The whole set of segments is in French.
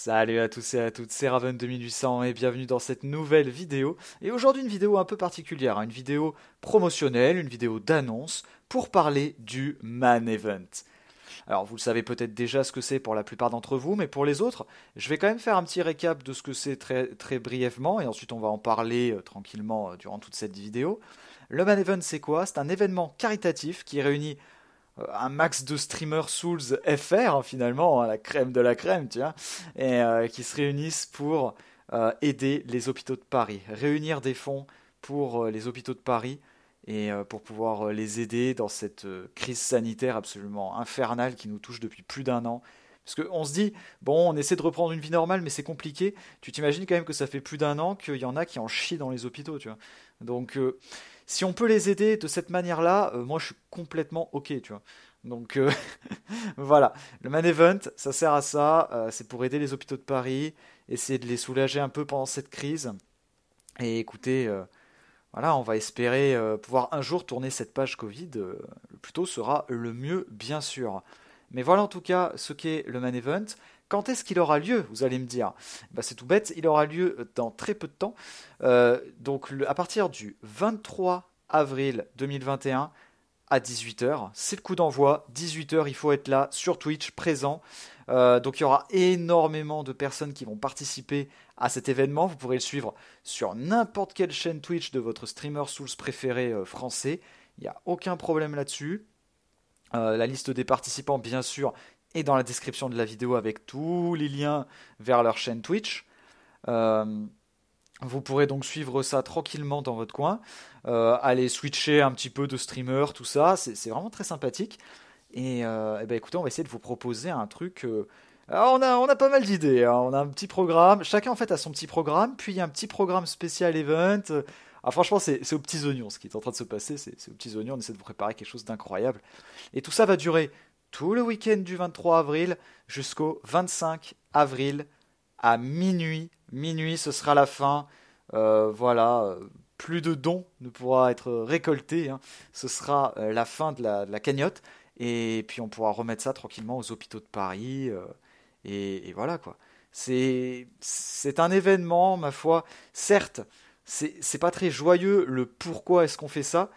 Salut à tous et à toutes, c'est Raven 2800 et bienvenue dans cette nouvelle vidéo. Et aujourd'hui une vidéo un peu particulière, hein, une vidéo promotionnelle, une vidéo d'annonce pour parler du Man Event. Alors vous le savez peut-être déjà ce que c'est pour la plupart d'entre vous, mais pour les autres, je vais quand même faire un petit récap de ce que c'est très, très brièvement et ensuite on va en parler euh, tranquillement euh, durant toute cette vidéo. Le Man Event c'est quoi C'est un événement caritatif qui réunit euh, un max de streamers Souls FR finalement, hein, la crème de la crème, tu vois, et euh, qui se réunissent pour euh, aider les hôpitaux de Paris, réunir des fonds pour les hôpitaux de Paris et pour pouvoir les aider dans cette crise sanitaire absolument infernale qui nous touche depuis plus d'un an. Parce qu'on se dit, bon, on essaie de reprendre une vie normale, mais c'est compliqué. Tu t'imagines quand même que ça fait plus d'un an qu'il y en a qui en chient dans les hôpitaux, tu vois. Donc, si on peut les aider de cette manière-là, euh, moi je suis complètement ok, tu vois. Donc euh, voilà, le Man Event, ça sert à ça, euh, c'est pour aider les hôpitaux de Paris, essayer de les soulager un peu pendant cette crise. Et écoutez, voilà, on va espérer pouvoir un jour tourner cette page Covid, le plus tôt sera le mieux, bien sûr. Mais voilà en tout cas ce qu'est le Man Event. Quand est-ce qu'il aura lieu Vous allez me dire. Eh ben, c'est tout bête, il aura lieu euh, dans très peu de temps. Euh, donc à partir du 23 avril 2021 à 18h. C'est le coup d'envoi, 18h, il faut être là sur Twitch, présent. Euh, donc il y aura énormément de personnes qui vont participer à cet événement. Vous pourrez le suivre sur n'importe quelle chaîne Twitch de votre streamer Souls préféré français. Il n'y a aucun problème là-dessus. la liste des participants, bien sûr, et dans la description de la vidéo avec tous les liens vers leur chaîne Twitch. Euh, vous pourrez donc suivre ça tranquillement dans votre coin, euh, aller switcher un petit peu de streamer, tout ça, c'est vraiment très sympathique. Et, euh, eh ben écoutez, on va essayer de vous proposer un truc. Euh, on, a, on a pas mal d'idées, hein. on a un petit programme, chacun en fait a son petit programme, puis il y a un petit programme spécial event. Ah, franchement, c'est aux petits oignons ce qui est en train de se passer, c'est aux petits oignons, on essaie de vous préparer quelque chose d'incroyable. Et tout ça va durer tout le week-end du 23 avril jusqu'au 25 avril à minuit. Minuit, ce sera la fin. Euh, voilà, euh, plus de dons ne pourra être récolté. Hein. Ce sera euh, la fin de la, cagnotte. Et puis on pourra remettre ça tranquillement aux hôpitaux de Paris. et, voilà quoi. C'est un événement, ma foi. Certes, c'est pas très joyeux le pourquoi est-ce qu'on fait ça.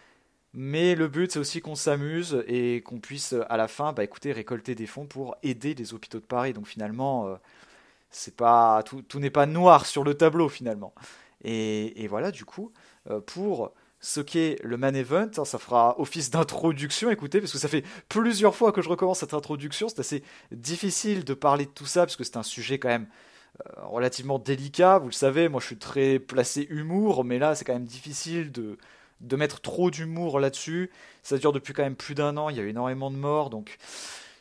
Mais le but, c'est aussi qu'on s'amuse et qu'on puisse à la fin, bah, écoutez, récolter des fonds pour aider les hôpitaux de Paris. Donc finalement, euh, c'est pas tout, tout n'est pas noir sur le tableau finalement. Et, voilà, du coup, euh, pour ce qu'est le Man Event, hein, ça fera office d'introduction, écoutez, parce que ça fait plusieurs fois que je recommence cette introduction. C'est assez difficile de parler de tout ça parce que c'est un sujet quand même euh, relativement délicat. Vous le savez, moi je suis très placé humour, mais là c'est quand même difficile de de mettre trop d'humour là-dessus. Ça dure depuis quand même plus d'un an, il y a eu énormément de morts, donc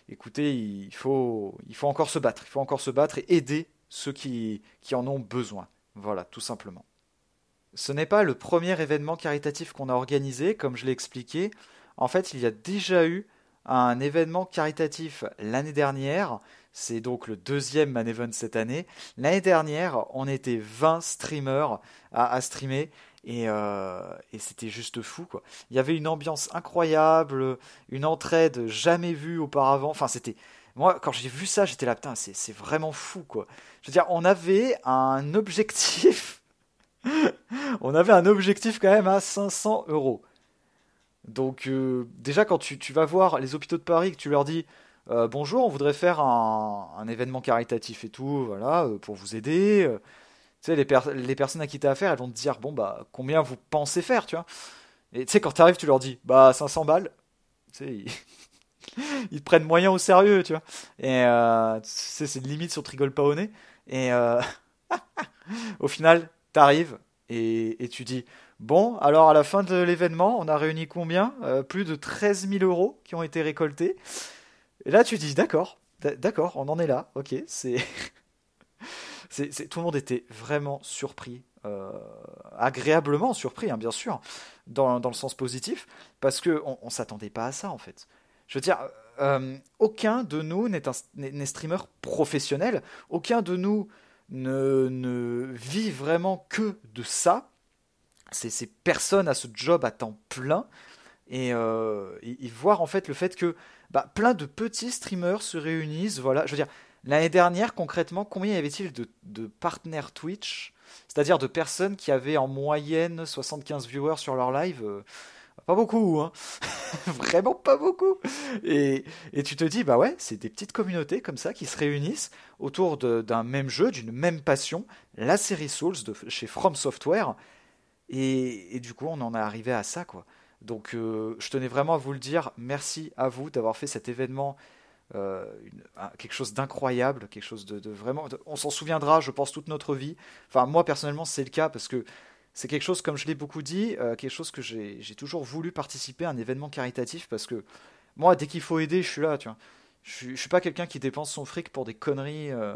écoutez, il faut, il faut encore se battre, il faut encore se battre et aider ceux qui, qui en ont besoin. Voilà, tout simplement. Ce n'est pas le premier événement caritatif qu'on a organisé, comme je l'ai expliqué. En fait, il y a déjà eu un événement caritatif l'année dernière. C'est donc le deuxième Man Event cette année. L'année dernière, on était 20 streamers à streamer. Euh, et, c'était juste fou, quoi. Il y avait une ambiance incroyable, une entraide jamais vue auparavant. Enfin, c'était. Moi, quand j'ai vu ça, j'étais là, putain, c'est vraiment fou, quoi. Je veux dire, on avait un objectif. on avait un objectif quand même à 500 euros. Donc, euh, déjà, quand tu, tu, vas voir les hôpitaux de Paris, que tu leur dis. Euh, bonjour, on voudrait faire un, un, événement caritatif et tout, voilà, pour vous aider sais, les, les personnes à qui t'as affaire, elles vont te dire, bon, bah, combien vous pensez faire, tu vois. Et tu sais, quand t'arrives, tu leur dis, bah, 500 balles. Tu sais, ils... te prennent moyen au sérieux, tu vois. Et euh, c'est une limite sur Trigol pas au Et euh, au final, t'arrives et, et tu dis Bon, alors à la fin de l'événement, on a réuni combien euh, Plus de 13 000 euros qui ont été récoltés. Et là, tu dis D'accord, d'accord, on en est là, ok, c'est. tout le monde était vraiment surpris, euh, agréablement surpris, hein, bien sûr, dans, le sens positif, parce qu'on on, s'attendait pas à ça en fait. Je veux dire, euh, aucun de nous n'est un streamer professionnel, aucun de nous ne, vit vraiment que de ça. Ces personnes à ce job à temps plein euh, et, voir en fait le fait que bah, plein de petits streamers se réunissent, voilà, je veux dire, L'année dernière, concrètement, combien y avait-il de, de, partenaires Twitch, c'est-à-dire de personnes qui avaient en moyenne 75 viewers sur leur live euh, Pas beaucoup, hein Vraiment pas beaucoup et, tu te dis, bah ouais, c'est des petites communautés comme ça qui se réunissent autour d'un même jeu, d'une même passion, la série Souls chez From Software. Et, du coup, on en est arrivé à ça, quoi. Donc, euh, je tenais vraiment à vous le dire. Merci à vous d'avoir fait cet événement euh, quelque chose d'incroyable, quelque chose de, vraiment. on s'en souviendra, je pense, toute notre vie. Enfin, moi personnellement, c'est le cas parce que c'est quelque chose, comme je l'ai beaucoup dit, euh, quelque chose que j'ai toujours voulu participer à un événement caritatif parce que moi, dès qu'il faut aider, je suis là, tu vois. Je, je suis pas quelqu'un qui dépense son fric pour des conneries. Euh,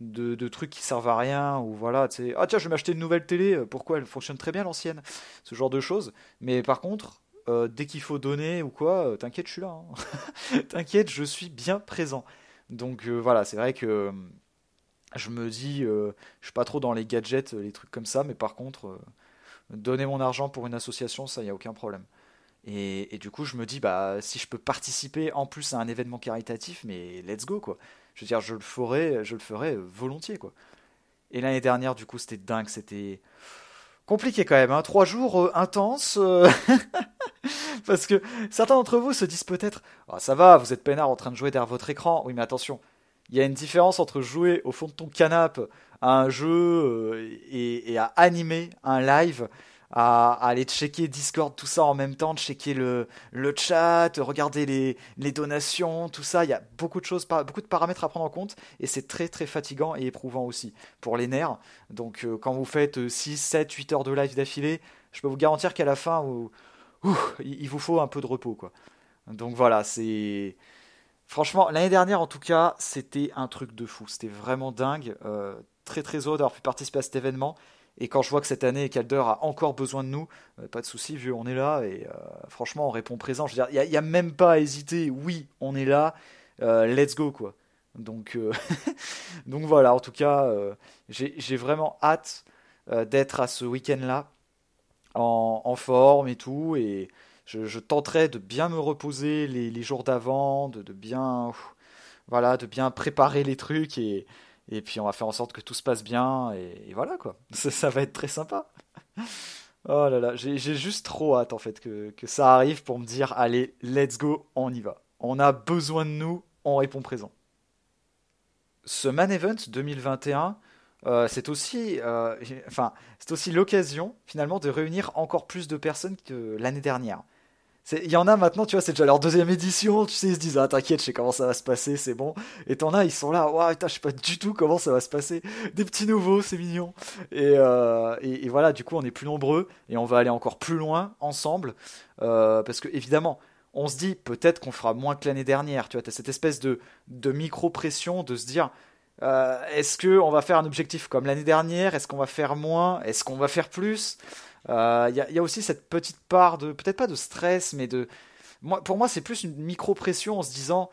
de, trucs qui servent à rien, ou voilà, tu sais, ah tiens, je vais m'acheter une nouvelle télé, pourquoi elle fonctionne très bien l'ancienne, ce genre de choses. Mais par contre, euh, dès qu'il faut donner ou quoi, euh, t'inquiète, je suis là. Hein. t'inquiète, je suis bien présent. Donc euh, voilà, c'est vrai que je me dis, je suis pas trop dans les gadgets, les trucs comme ça, mais par contre, donner mon argent pour une association, ça, il n'y a aucun problème. Et, du coup, je me dis, bah, si je peux participer en plus à un événement caritatif, mais let's go, quoi. Je veux dire, je le ferai, je le ferai volontiers, quoi. Et l'année dernière, du coup, c'était dingue, c'était compliqué quand même. Hein. Trois jours intenses, Parce que certains d'entre vous se disent peut-être ah, ça va, vous êtes peinard en train de jouer derrière votre écran. Oui, mais attention, il y a une différence entre jouer au fond de ton canapé à un jeu euh, et, à animer un live à, aller checker Discord, tout ça en même temps, de checker le, le chat, regarder les, les, donations, tout ça. Il y a beaucoup de choses, beaucoup de paramètres à prendre en compte et c'est très très fatigant et éprouvant aussi pour les nerfs. Donc euh, quand vous faites 6, 7, 8 heures de live d'affilée, je peux vous garantir qu'à la fin, vous, il vous faut un peu de repos. quoi. Donc voilà, c'est. Franchement, l'année dernière en tout cas, c'était un truc de fou. C'était vraiment dingue. Euh, très très heureux d'avoir pu participer à cet événement. Et quand je vois que cette année, Calder a encore besoin de nous, euh, pas de souci, vieux, on est là. Et euh, franchement, on répond présent. Je veux il n'y a, même pas à hésiter. Oui, on est là. let's go, quoi. Donc, Donc voilà, en tout cas, j'ai vraiment hâte d'être à ce week-end-là en, forme et tout. Et je, tenterai de bien me reposer les, jours d'avant, de, de, bien, voilà, de bien préparer les trucs et, et puis on va faire en sorte que tout se passe bien et, voilà quoi. Ça, va être très sympa. Oh là là, j'ai juste trop hâte en fait que, que ça arrive pour me dire allez, let's go, on y va. On a besoin de nous, on répond présent. Ce Man Event 2021, euh, c'est aussi, euh, enfin, c'est aussi l'occasion finalement de réunir encore plus de personnes que l'année dernière. Il y en a maintenant, tu vois, c'est déjà leur deuxième édition, tu sais, ils se disent, ah t'inquiète, je sais comment ça va se passer, c'est bon. Et t'en as, ils sont là, waouh, je sais pas du tout comment ça va se passer. Des petits nouveaux, c'est mignon. Et, euh, voilà, du coup, on est plus nombreux et on va aller encore plus loin ensemble. parce que, évidemment, on se dit, peut-être qu'on fera moins que l'année dernière, tu vois, t'as cette espèce de, de micro-pression de se dire, euh, est-ce qu'on va faire un objectif comme l'année dernière Est-ce qu'on va faire moins Est-ce qu'on va faire plus Il euh, y, a aussi cette petite part de, peut-être pas de stress, mais de. Moi, pour moi, c'est plus une micro-pression en se disant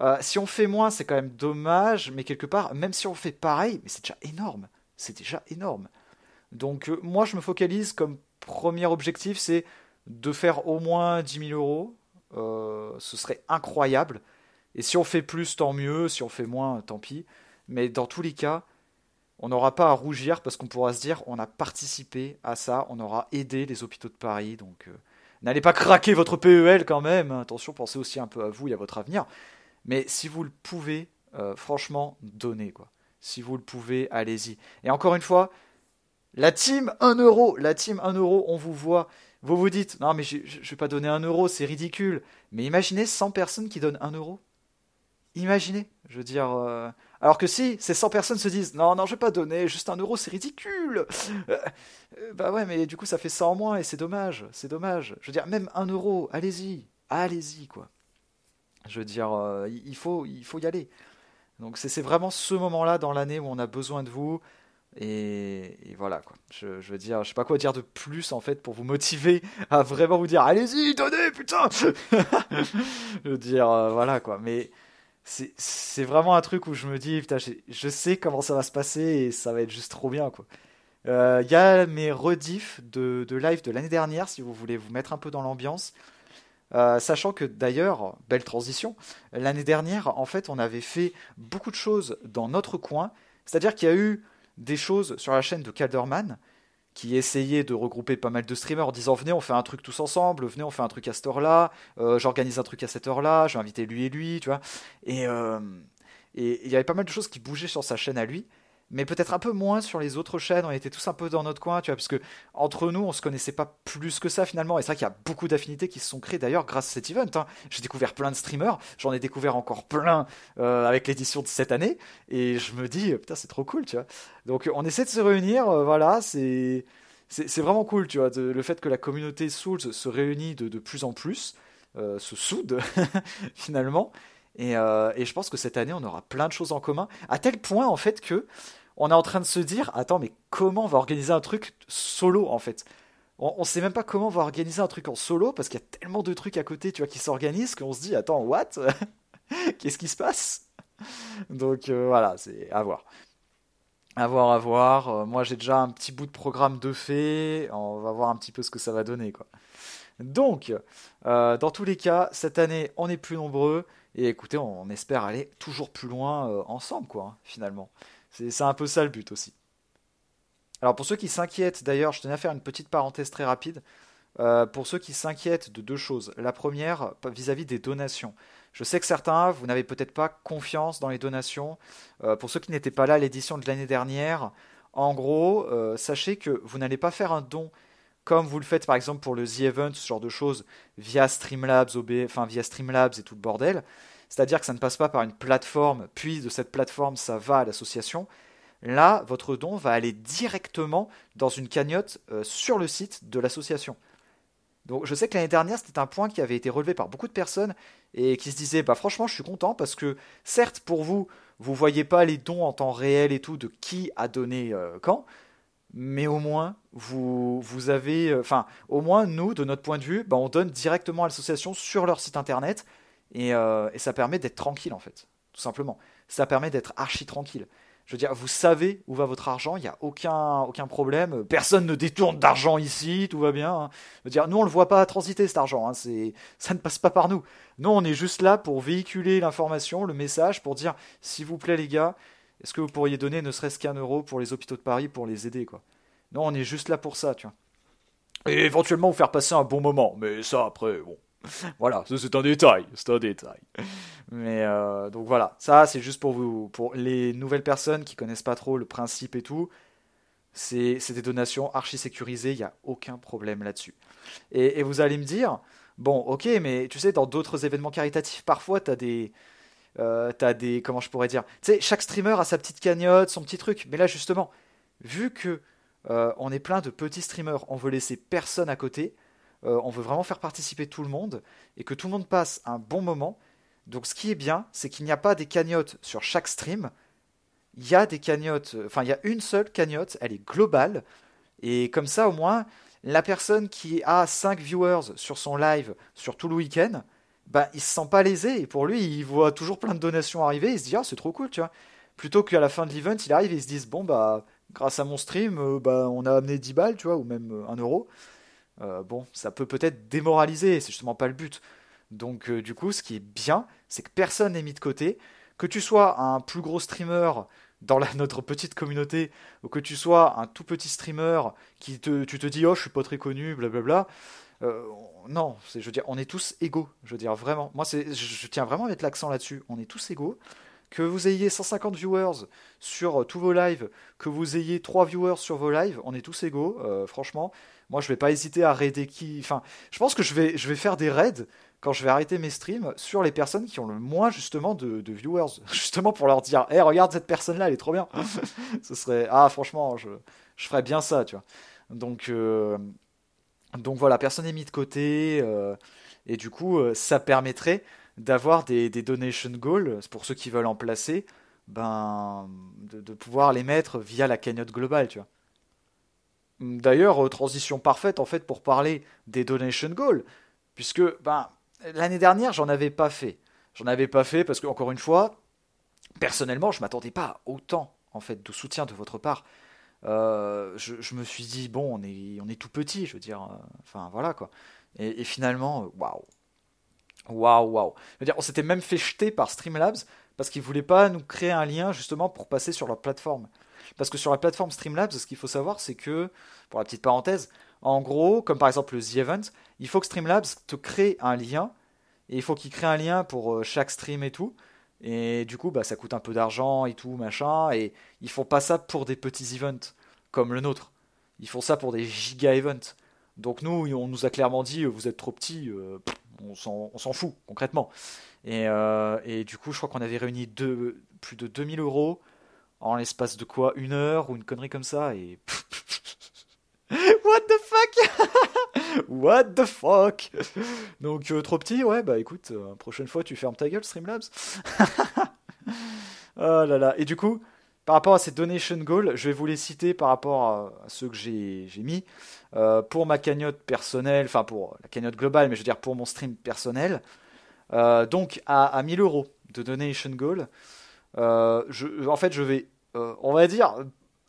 euh, si on fait moins, c'est quand même dommage, mais quelque part, même si on fait pareil, mais c'est déjà énorme. C'est déjà énorme. Donc, moi, je me focalise comme premier objectif c'est de faire au moins 10 000 euros. ce serait incroyable. Et si on fait plus, tant mieux. Si on fait moins, tant pis. Mais dans tous les cas, on n'aura pas à rougir parce qu'on pourra se dire on a participé à ça, on aura aidé les hôpitaux de Paris. Donc euh, n'allez pas craquer votre PEL quand même. Hein. Attention, pensez aussi un peu à vous et à votre avenir. Mais si vous le pouvez, euh, franchement, donnez quoi. Si vous le pouvez, allez-y. Et encore une fois, la team 1 euro, la team 1 euro, on vous voit. Vous vous dites, non mais je, ne vais pas donner 1 euro, c'est ridicule. Mais imaginez 100 personnes qui donnent 1 euro. Imaginez, je veux dire, euh, alors que si ces 100 personnes se disent non, non, je vais pas donner, juste un euro, c'est ridicule euh, euh, Bah ouais, mais du coup, ça fait 100 en moins et c'est dommage, c'est dommage. Je veux dire, même un euro, allez-y, allez-y, quoi. Je veux dire, euh, il, faut, il faut y aller. Donc c'est vraiment ce moment-là dans l'année où on a besoin de vous. Et, voilà quoi. Je, je, veux dire, je sais pas quoi dire de plus en fait pour vous motiver à vraiment vous dire allez-y, donnez, putain Je veux dire, voilà quoi. Mais c'est vraiment un truc où je me dis, putain, je sais comment ça va se passer et ça va être juste trop bien, quoi. Euh, il y a mes rediffs de, live de l'année dernière, si vous voulez vous mettre un peu dans l'ambiance. Euh, sachant que d'ailleurs, belle transition, l'année dernière, en fait, on avait fait beaucoup de choses dans notre coin. C'est-à-dire qu'il y a eu des choses sur la chaîne de Calderman, qui essayait de regrouper pas mal de streamers en disant venez on fait un truc tous ensemble, venez on fait un truc à cette heure-là, euh, j'organise un truc à cette heure-là, je vais inviter lui et lui, tu vois. Et euh, il y avait pas mal de choses qui bougeaient sur sa chaîne à lui mais peut-être un peu moins sur les autres chaînes. On était tous un peu dans notre coin, tu vois, parce que entre nous, on se connaissait pas plus que ça finalement. Et c'est vrai qu'il y a beaucoup d'affinités qui se sont créées d'ailleurs grâce à cet event. Hein. J'ai découvert plein de streamers, j'en ai découvert encore plein euh, avec l'édition de cette année, et je me dis putain, c'est trop cool, tu vois. Donc on essaie de se réunir, euh, voilà, c'est vraiment cool, tu vois, le fait que la communauté Souls se réunit de, de plus en plus, euh, se soude finalement, euh, et, je pense que cette année, on aura plein de choses en commun, à tel point en fait que on est en train de se dire, attends, mais comment on va organiser un truc solo en fait on, ne sait même pas comment on va organiser un truc en solo parce qu'il y a tellement de trucs à côté, tu vois, qui s'organisent qu'on se dit, attends, what Qu'est-ce qui se passe Donc euh, voilà, c'est à voir. À voir, à voir. Euh, moi, j'ai déjà un petit bout de programme de fait. On va voir un petit peu ce que ça va donner, quoi. Donc, euh, dans tous les cas, cette année, on est plus nombreux. Et écoutez, on, espère aller toujours plus loin euh, ensemble, quoi, hein, finalement. C'est un peu ça le but aussi. Alors pour ceux qui s'inquiètent, d'ailleurs, je tenais à faire une petite parenthèse très rapide. Euh, pour ceux qui s'inquiètent de deux choses. La première, vis-à-vis des donations. Je sais que certains, vous n'avez peut-être pas confiance dans les donations. pour ceux qui n'étaient pas là à l'édition de l'année dernière, en gros, sachez que vous n'allez pas faire un don comme vous le faites par exemple pour le The Event, ce genre de choses, via Streamlabs, enfin via Streamlabs et tout le bordel. C'est-à-dire que ça ne passe pas par une plateforme, puis de cette plateforme, ça va à l'association. Là, votre don va aller directement dans une cagnotte euh, sur le site de l'association. Donc je sais que l'année dernière, c'était un point qui avait été relevé par beaucoup de personnes et qui se disaient bah franchement, je suis content parce que certes pour vous, vous voyez pas les dons en temps réel et tout de qui a donné euh, quand, mais au moins vous, vous avez, euh, enfin au moins nous de notre point de vue, bah, on donne directement à l'association sur leur site internet et, euh, et ça permet d'être tranquille en fait, tout simplement. Ça permet d'être archi tranquille. Je veux dire, vous savez où va votre argent, il n'y a aucun, aucun problème, personne ne détourne d'argent ici, tout va bien. Hein. Je veux dire, nous, on ne le voit pas transiter cet argent, hein. c'est, ça ne passe pas par nous. Nous, on est juste là pour véhiculer l'information, le message, pour dire, s'il vous plaît les gars, est-ce que vous pourriez donner ne serait-ce qu'un euro pour les hôpitaux de Paris pour les aider, quoi Non, on est juste là pour ça, tu vois. Et éventuellement vous faire passer un bon moment, mais ça après, bon. voilà, c'est un détail, c'est un détail. Mais euh, donc voilà, ça c'est juste pour vous, pour les nouvelles personnes qui connaissent pas trop le principe et tout. C'est des donations archi sécurisées, il n'y a aucun problème là-dessus. Et, et, vous allez me dire, bon, ok, mais tu sais, dans d'autres événements caritatifs, parfois, tu as des, euh, t'as des. Comment je pourrais dire Tu sais, chaque streamer a sa petite cagnotte, son petit truc. Mais là, justement, vu que euh, on est plein de petits streamers, on veut laisser personne à côté, euh, on veut vraiment faire participer tout le monde et que tout le monde passe un bon moment. Donc, ce qui est bien, c'est qu'il n'y a pas des cagnottes sur chaque stream. Il y a des cagnottes, enfin, il y a une seule cagnotte, elle est globale. Et comme ça, au moins, la personne qui a 5 viewers sur son live sur tout le week-end, bah, il se sent pas lésé. Et pour lui, il voit toujours plein de donations arriver. Il se dit, ah, c'est trop cool, tu vois. Plutôt qu'à la fin de l'event, il arrive et il se disent, bon, bah, grâce à mon stream, euh, bah, on a amené 10 balles, tu vois, ou même 1 euh, euro. Euh, bon, ça peut peut-être démoraliser, c'est justement pas le but. Donc, du coup, ce qui est bien, c'est que personne n'est mis de côté. Que tu sois un plus gros streamer dans la, notre petite communauté, ou que tu sois un tout petit streamer qui te, tu te dis, oh, je suis pas très connu, blablabla. Euh, non, je veux dire, on est tous égaux. Je veux dire, vraiment. Moi, je, je tiens vraiment à mettre l'accent là-dessus. On est tous égaux. Que vous ayez 150 viewers sur euh, tous vos lives, que vous ayez 3 viewers sur vos lives, on est tous égaux, euh, franchement. Moi, je vais pas hésiter à raider qui. Enfin, je pense que je vais, je vais faire des raids quand je vais arrêter mes streams sur les personnes qui ont le moins, justement, de, viewers. Justement pour leur dire, Eh, regarde cette personne-là, elle est trop bien. Ce serait, ah, franchement, je, je ferais bien ça, tu vois. Donc. Donc voilà, personne n'est mis de côté. Euh, et du coup, euh, ça permettrait d'avoir des, donation goals euh, pour ceux qui veulent en placer, ben, de, pouvoir les mettre via la cagnotte globale, tu vois. D'ailleurs, transition parfaite en fait pour parler des donation goals, puisque ben, l'année dernière, j'en avais pas fait. J'en avais pas fait parce que, encore une fois, personnellement, je m'attendais pas autant en fait de soutien de votre part. Euh, je, me suis dit, bon, on est, on est tout petit, je veux dire, euh, enfin voilà quoi. Et, finalement, euh, waouh, waouh, waouh. dire, on s'était même fait jeter par Streamlabs parce qu'ils ne voulaient pas nous créer un lien justement pour passer sur leur plateforme. Parce que sur la plateforme Streamlabs, ce qu'il faut savoir, c'est que, pour la petite parenthèse, en gros, comme par exemple le The Event, il faut que Streamlabs te crée un lien, et il faut qu'il crée un lien pour chaque stream et tout. Et du coup, bah, ça coûte un peu d'argent et tout, machin, et ils font pas ça pour des petits events comme le nôtre. Ils font ça pour des giga events. Donc nous, on nous a clairement dit, euh, vous êtes trop petit euh, on s'en fout, concrètement. Et, euh, et, du coup, je crois qu'on avait réuni deux, plus de 2000 euros en l'espace de quoi Une heure ou une connerie comme ça et... What the fuck What the fuck Donc trop petit, ouais, bah écoute, prochaine fois tu fermes ta gueule, Streamlabs. oh là là, et du coup, par rapport à ces donation goals, je vais vous les citer par rapport à ceux que j'ai mis. Euh, pour ma cagnotte personnelle, enfin pour la cagnotte globale, mais je veux dire pour mon stream personnel. Euh, donc à, 1000 euros de donation goal, euh, en fait je vais, on va dire,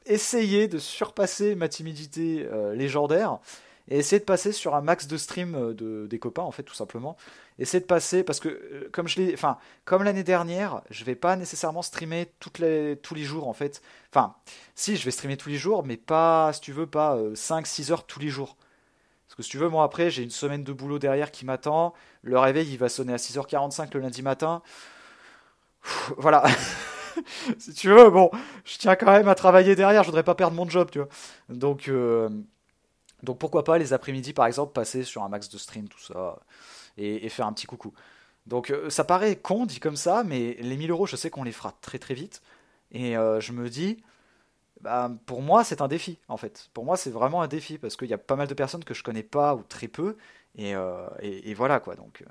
essayer de surpasser ma timidité légendaire et essayer de passer sur un max de stream euh, de, des copains en fait tout simplement. Essayer de passer parce que euh, comme je l'ai, enfin comme l'année dernière, je vais pas nécessairement streamer les, tous les jours en fait. Enfin, si je vais streamer tous les jours, mais pas si tu veux pas 5-6 euh, heures tous les jours. Parce que si tu veux, moi après j'ai une semaine de boulot derrière qui m'attend. Le réveil il va sonner à 6h45 le lundi matin. voilà. si tu veux, bon, je tiens quand même à travailler derrière, je voudrais pas perdre mon job, tu vois. Donc, donc pourquoi pas les après-midi par exemple passer sur un max de stream, tout ça, et, faire un petit coucou. Donc euh, ça paraît con dit comme ça, mais les 1000 euros, je sais qu'on les fera très très vite. Et euh, je me dis, bah, pour moi c'est un défi en fait. Pour moi c'est vraiment un défi parce qu'il y a pas mal de personnes que je connais pas ou très peu. Et, euh, voilà quoi. Donc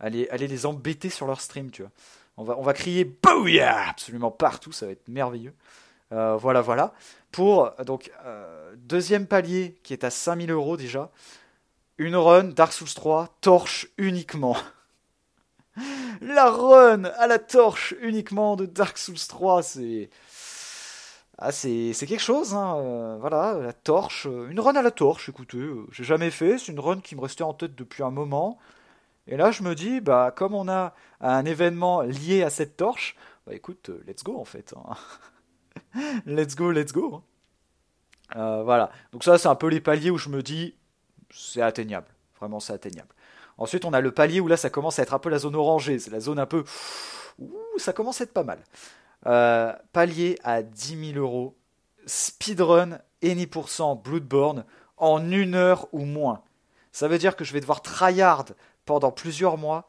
allez, allez, les embêter sur leur stream, tu vois. On va, on va crier Booyah absolument partout, ça va être merveilleux. Euh, voilà, voilà. Pour, euh, donc, euh, deuxième palier qui est à 5000 euros déjà, une run Dark Souls 3 torche uniquement. la run à la torche uniquement de Dark Souls 3, c'est. Ah, c'est quelque chose, hein. voilà, la torche, une run à la torche, écoutez, j'ai jamais fait, c'est une run qui me restait en tête depuis un moment, et là, je me dis, bah, comme on a un événement lié à cette torche, bah écoute, let's go en fait. Hein. let's go, let's go. Euh, voilà. Donc ça, c'est un peu les paliers où je me dis, c'est atteignable. Vraiment, c'est atteignable. Ensuite, on a le palier où là, ça commence à être un peu la zone orangée. C'est la zone un peu... Ouh, ça commence à être pas mal. Euh, palier à 10 000 euros. Speedrun, pour cent, Bloodborne en une heure ou moins. Ça veut dire que je vais devoir tryhard pendant plusieurs mois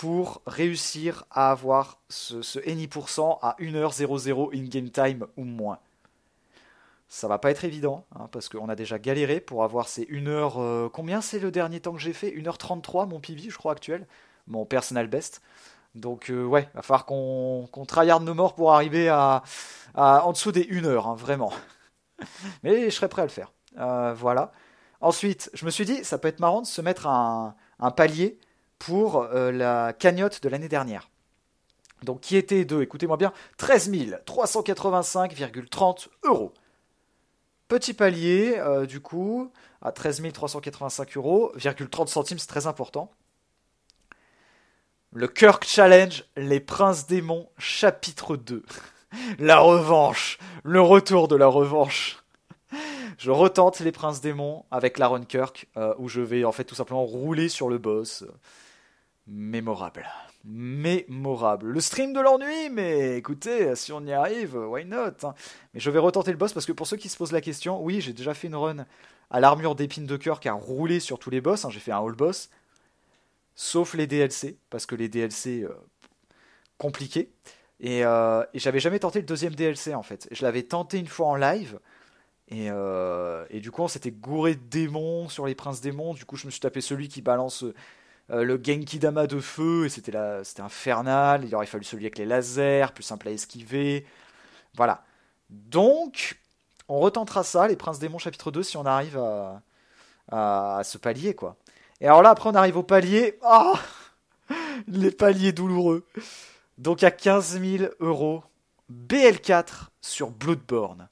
pour réussir à avoir ce, ce Any% à 1h00 in-game time ou moins. Ça va pas être évident, hein, parce qu'on a déjà galéré pour avoir ces 1h... Euh, combien c'est le dernier temps que j'ai fait 1h33, mon PV je crois, actuel. Mon personal best. Donc ouais, euh, ouais, va falloir qu'on qu nos morts pour arriver à, en dessous des 1h, hein, vraiment. Mais je serais prêt à le faire. Euh, voilà. Ensuite, je me suis dit, ça peut être marrant de se mettre un, un palier pour euh, la cagnotte de l'année dernière. Donc qui était de, écoutez-moi bien, 13 385,30 euros. Petit palier, euh, du coup, à 13 385 euros, 30 centimes, c'est très important. Le Kirk Challenge, les Princes Démons, chapitre 2. la revanche, le retour de la revanche. Je retente les Princes Démons avec l'Aaron Kirk, euh, où je vais en fait tout simplement rouler sur le boss mémorable. Mémorable. Le stream de l'ennui, mais écoutez, si on y arrive, why not hein. Mais je vais retenter le boss parce que pour ceux qui se posent la question, oui, j'ai déjà fait une run à l'armure d'épines de cœur qui a roulé sur tous les boss. Hein. J'ai fait un all boss, sauf les DLC, parce que les DLC, euh, compliqués. Euh, et, j'avais jamais tenté le deuxième DLC en fait. Je l'avais tenté une fois en live. Et, euh, et du coup, on s'était gouré de démons sur les princes démons. Du coup, je me suis tapé celui qui balance euh, le Genki Dama de feu, et c'était là, c'était infernal, il aurait fallu celui avec les lasers, plus simple à esquiver. Voilà. Donc, on retentera ça, les Princes Démons chapitre 2, si on arrive à, à, ce palier, quoi. Et alors là, après, on arrive au palier. Ah Les paliers douloureux. Donc à 15 000 euros, BL4 sur Bloodborne.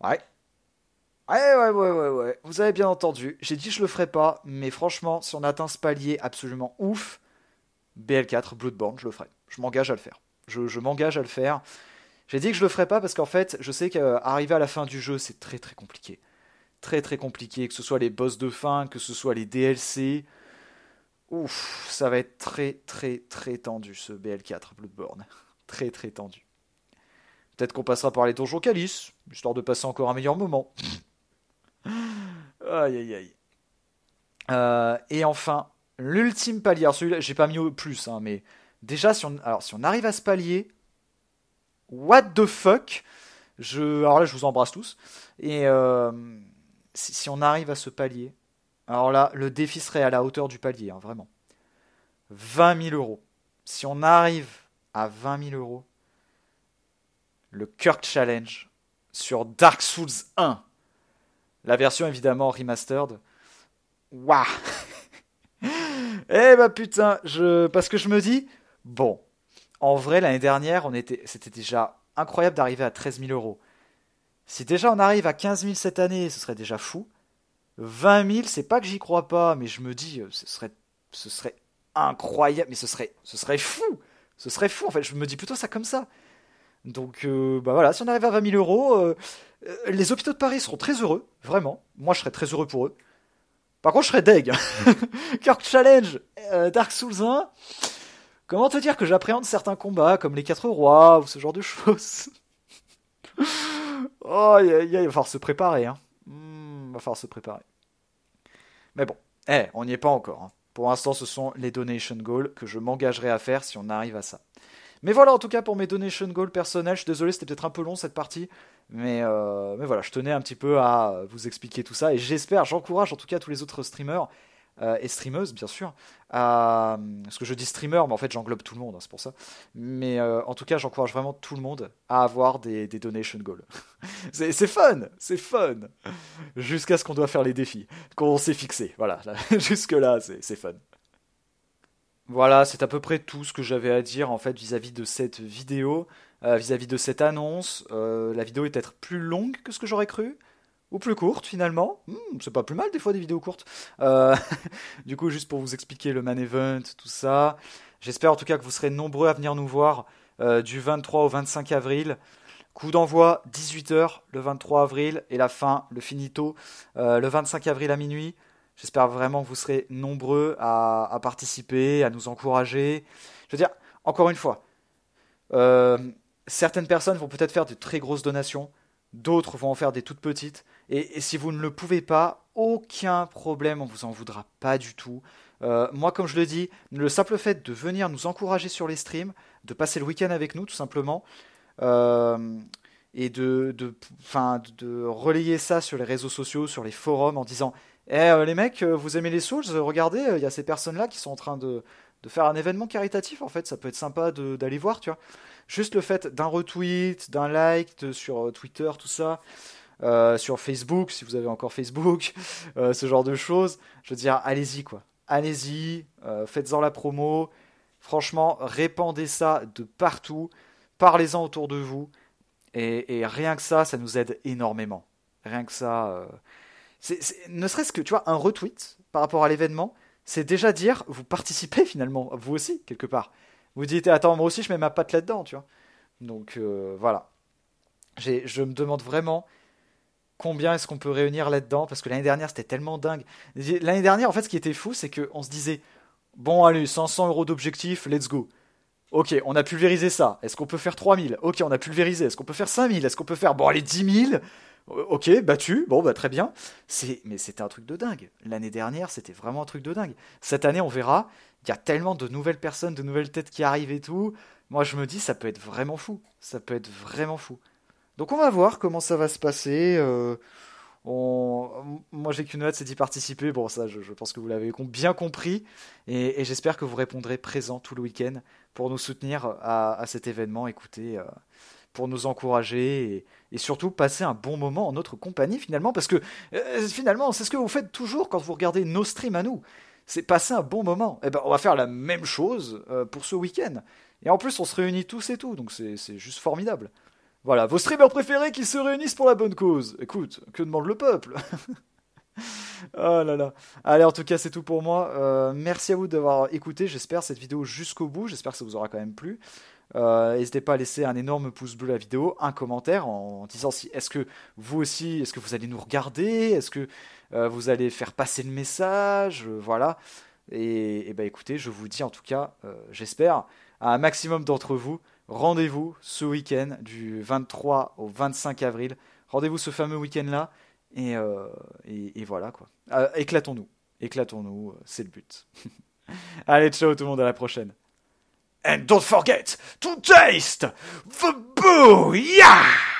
Ouais, Ouais, ouais, ouais, ouais, ouais. Vous avez bien entendu. J'ai dit je le ferai pas, mais franchement, si on atteint ce palier absolument ouf, BL4, Bloodborne, je le ferai. Je m'engage à le faire. Je, m'engage à le faire. J'ai dit que je le ferai pas parce qu'en fait, je sais qu'arriver à la fin du jeu, c'est très très compliqué. Très très compliqué, que ce soit les boss de fin, que ce soit les DLC. Ouf, ça va être très très très tendu ce BL4 Bloodborne. très très tendu. Peut-être qu'on passera par les donjons calice, histoire de passer encore un meilleur moment aïe aïe aïe. Euh, et enfin, l'ultime palier. celui-là, j'ai pas mis au plus, hein, mais déjà, si on, alors, si on arrive à ce palier, what the fuck je, Alors là, je vous embrasse tous. Et euh, si, on arrive à ce palier, alors là, le défi serait à la hauteur du palier, hein, vraiment. 20 000 euros. Si on arrive à 20 000 euros, le Kirk Challenge sur Dark Souls 1 la version évidemment remastered. Waouh Eh bah putain, je... parce que je me dis, bon, en vrai l'année dernière, on était... c'était déjà incroyable d'arriver à 13 000 euros. Si déjà on arrive à 15 000 cette année, ce serait déjà fou. 20 000, c'est pas que j'y crois pas, mais je me dis, euh, ce serait, ce serait incroyable, mais ce serait, ce serait fou, ce serait fou. En fait, je me dis plutôt ça comme ça. Donc, euh, bah voilà, si on arrive à 20 000 euros, euh, euh, les hôpitaux de Paris seront très heureux, vraiment. Moi, je serais très heureux pour eux. Par contre, je serais deg. Kirk Challenge, euh, Dark Souls 1. Comment te dire que j'appréhende certains combats, comme les quatre rois ou ce genre de choses Oh, il va falloir se préparer. Hein. Hmm, va falloir se préparer. Mais bon, eh, on n'y est pas encore. Hein. Pour l'instant, ce sont les donation goals que je m'engagerai à faire si on arrive à ça. Mais voilà, en tout cas, pour mes donation goals personnels, je suis désolé, c'était peut-être un peu long cette partie. Mais, euh, mais voilà, je tenais un petit peu à vous expliquer tout ça. Et j'espère, j'encourage en tout cas tous les autres streamers euh, et streameuses, bien sûr. Parce que je dis streamer, mais en fait, j'englobe tout le monde, hein, c'est pour ça. Mais euh, en tout cas, j'encourage vraiment tout le monde à avoir des, des donation goals. c'est fun C'est fun Jusqu'à ce qu'on doit faire les défis, qu'on s'est fixés, Voilà, jusque-là, c'est fun. Voilà, c'est à peu près tout ce que j'avais à dire en fait vis-à-vis de cette vidéo, euh, vis-à-vis de cette annonce. Euh, la vidéo est peut-être plus longue que ce que j'aurais cru, ou plus courte finalement. Hmm, c'est pas plus mal des fois des vidéos courtes. Euh, du coup, juste pour vous expliquer le man event, tout ça. J'espère en tout cas que vous serez nombreux à venir nous voir du 23 au 25 avril. Coup d'envoi 18h le 23 avril et la fin, le finito, le 25 avril à minuit. J'espère vraiment que vous serez nombreux à, participer, à nous encourager. Je veux dire, encore une fois, euh, certaines personnes vont peut-être faire de très grosses donations, d'autres vont en faire des toutes petites. Et, si vous ne le pouvez pas, aucun problème, on vous en voudra pas du tout. Euh, moi, comme je le dis, le simple fait de venir nous encourager sur les streams, de passer le week-end avec nous, tout simplement, euh, et de, de, de, relayer ça sur les réseaux sociaux, sur les forums, en disant eh euh, les mecs, euh, vous aimez les Souls euh, Regardez, il y a ces personnes-là qui sont en train de, faire un événement caritatif en fait, ça peut être sympa d'aller voir, tu vois. Juste le fait d'un retweet, d'un like sur Twitter, tout ça, sur Facebook, si vous avez encore Facebook, ce genre de choses. Je veux dire, allez-y quoi. Allez-y, faites-en la promo. Franchement, répandez ça de partout, parlez-en autour de vous. et, rien que ça, ça nous aide énormément. Rien que ça, ne serait-ce que, tu vois, un retweet par rapport à l'événement, c'est déjà dire, vous participez finalement, vous aussi, quelque part. Vous dites, eh, attends, moi aussi, je mets ma patte là-dedans, tu vois. Donc, euh, voilà. J'ai, je me demande vraiment combien est-ce qu'on peut réunir là-dedans, parce que l'année dernière, c'était tellement dingue. L'année dernière, en fait, ce qui était fou, c'est qu'on se disait, bon, allez, 500 euros d'objectif, let's go. Ok, on a pulvérisé ça. Est-ce qu'on peut faire 3000 Ok, on a pulvérisé. Est-ce qu'on peut faire 5000 Est-ce qu'on peut faire, bon, allez, 10 000 Ok, battu, bon bah très bien. mais c'était un truc de dingue. L'année dernière, c'était vraiment un truc de dingue. Cette année, on verra. Il y a tellement de nouvelles personnes, de nouvelles têtes qui arrivent et tout. Moi, je me dis, ça peut être vraiment fou. Ça peut être vraiment fou. Donc, on va voir comment ça va se passer. Euh, moi, j'ai qu'une hâte, c'est d'y participer. Bon, ça, je, pense que vous l'avez bien compris. et j'espère que vous répondrez présent tout le week-end pour nous soutenir à, cet événement. Écoutez, euh, pour nous encourager et, surtout passer un bon moment en notre compagnie finalement, parce que euh, finalement, c'est ce que vous faites toujours quand vous regardez nos streams à nous. C'est passer un bon moment. Et eh ben, on va faire la même chose euh, pour ce week-end. Et en plus, on se réunit tous et tout, donc c'est juste formidable. Voilà, vos streamers préférés qui se réunissent pour la bonne cause. Écoute, que demande le peuple Oh là là. Allez, en tout cas, c'est tout pour moi. Euh, merci à vous d'avoir écouté, j'espère, cette vidéo jusqu'au bout. J'espère que ça vous aura quand même plu. Euh, n'hésitez pas à laisser un énorme pouce bleu à la vidéo, un commentaire en disant si est-ce que vous aussi, est-ce que vous allez nous regarder, est-ce que euh, vous allez faire passer le message, voilà. Et, et eh bah, ben, écoutez, je vous dis en tout cas, j'espère, à un maximum d'entre vous, rendez-vous ce week-end du 23 au 25 avril. Rendez-vous ce fameux week-end-là. Euh, et, et, voilà quoi. Euh, éclatons-nous. Éclatons-nous, euh, c'est le but. Allez, ciao tout le monde, à la prochaine. And don't forget to taste the booyah!